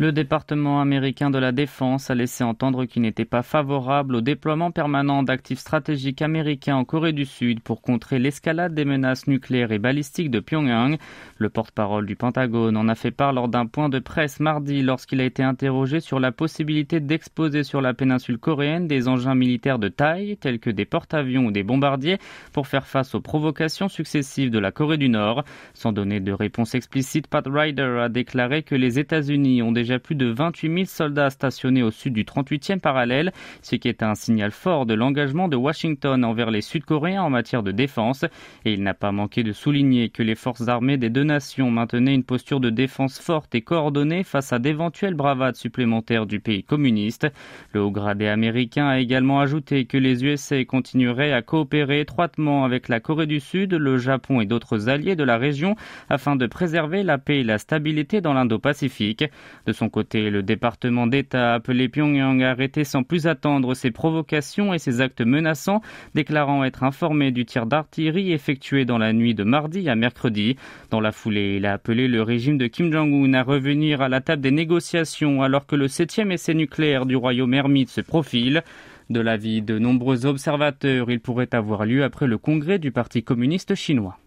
Le département américain de la Défense a laissé entendre qu'il n'était pas favorable au déploiement permanent d'actifs stratégiques américains en Corée du Sud pour contrer l'escalade des menaces nucléaires et balistiques de Pyongyang. Le porte-parole du Pentagone en a fait part lors d'un point de presse mardi lorsqu'il a été interrogé sur la possibilité d'exposer sur la péninsule coréenne des engins militaires de taille tels que des porte-avions ou des bombardiers pour faire face aux provocations successives de la Corée du Nord. Sans donner de réponse explicite, Pat Ryder a déclaré que les États-Unis ont déjà plus de 28 000 soldats stationnés au sud du 38e parallèle, ce qui est un signal fort de l'engagement de Washington envers les Sud-Coréens en matière de défense. Et il n'a pas manqué de souligner que les forces armées des deux nations maintenaient une posture de défense forte et coordonnée face à d'éventuelles bravades supplémentaires du pays communiste. Le haut gradé américain a également ajouté que les USA continueraient à coopérer étroitement avec la Corée du Sud, le Japon et d'autres alliés de la région afin de préserver la paix et la stabilité dans l'Indo-Pacifique. De son côté, le département d'État a appelé Pyongyang à arrêter sans plus attendre ses provocations et ses actes menaçants, déclarant être informé du tir d'artillerie effectué dans la nuit de mardi à mercredi. Dans la foulée, il a appelé le régime de Kim Jong-un à revenir à la table des négociations alors que le septième essai nucléaire du royaume ermite se profile. De l'avis de nombreux observateurs, il pourrait avoir lieu après le congrès du Parti communiste chinois.